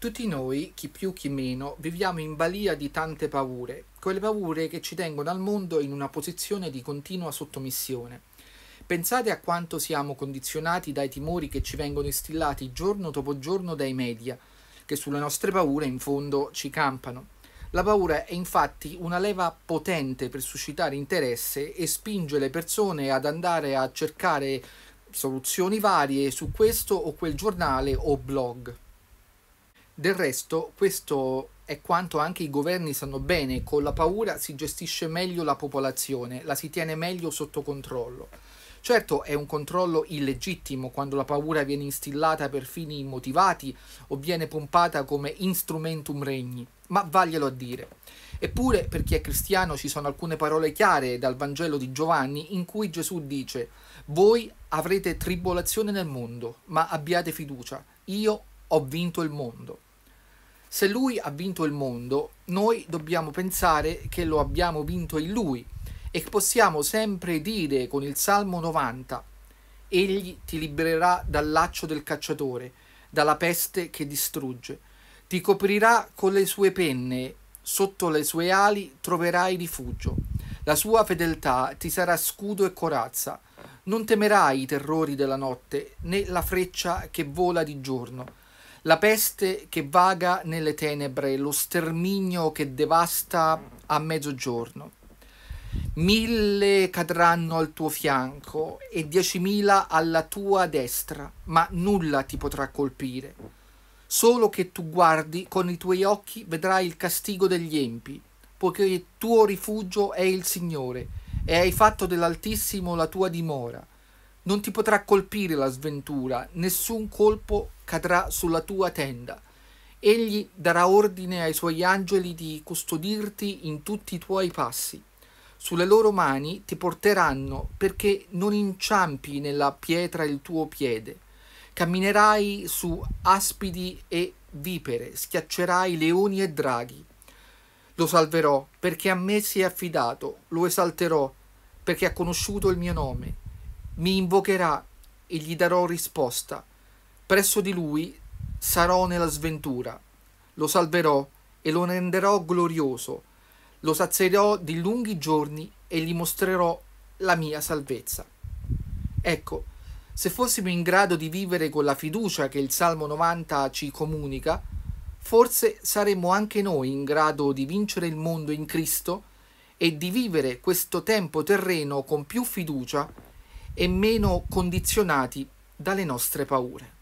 Tutti noi, chi più chi meno, viviamo in balia di tante paure, quelle paure che ci tengono al mondo in una posizione di continua sottomissione. Pensate a quanto siamo condizionati dai timori che ci vengono instillati giorno dopo giorno dai media, che sulle nostre paure in fondo ci campano. La paura è infatti una leva potente per suscitare interesse e spinge le persone ad andare a cercare soluzioni varie su questo o quel giornale o blog. Del resto, questo è quanto anche i governi sanno bene, con la paura si gestisce meglio la popolazione, la si tiene meglio sotto controllo. Certo è un controllo illegittimo quando la paura viene instillata per fini immotivati o viene pompata come instrumentum regni, ma vaglielo a dire. Eppure per chi è cristiano ci sono alcune parole chiare dal Vangelo di Giovanni in cui Gesù dice Voi avrete tribolazione nel mondo, ma abbiate fiducia, io ho vinto il mondo. Se lui ha vinto il mondo, noi dobbiamo pensare che lo abbiamo vinto in lui e possiamo sempre dire con il Salmo 90, Egli ti libererà dal laccio del cacciatore, dalla peste che distrugge, ti coprirà con le sue penne, sotto le sue ali troverai rifugio, la sua fedeltà ti sarà scudo e corazza, non temerai i terrori della notte né la freccia che vola di giorno la peste che vaga nelle tenebre, lo sterminio che devasta a mezzogiorno. Mille cadranno al tuo fianco e diecimila alla tua destra, ma nulla ti potrà colpire. Solo che tu guardi con i tuoi occhi vedrai il castigo degli empi, poiché il tuo rifugio è il Signore, e hai fatto dell'Altissimo la tua dimora non ti potrà colpire la sventura, nessun colpo cadrà sulla tua tenda. Egli darà ordine ai suoi angeli di custodirti in tutti i tuoi passi. Sulle loro mani ti porteranno perché non inciampi nella pietra il tuo piede. Camminerai su aspidi e vipere, schiaccerai leoni e draghi. Lo salverò perché a me si è affidato, lo esalterò perché ha conosciuto il mio nome mi invocherà e gli darò risposta. Presso di lui sarò nella sventura. Lo salverò e lo renderò glorioso. Lo sazierò di lunghi giorni e gli mostrerò la mia salvezza. Ecco, se fossimo in grado di vivere con la fiducia che il Salmo 90 ci comunica, forse saremmo anche noi in grado di vincere il mondo in Cristo e di vivere questo tempo terreno con più fiducia e meno condizionati dalle nostre paure.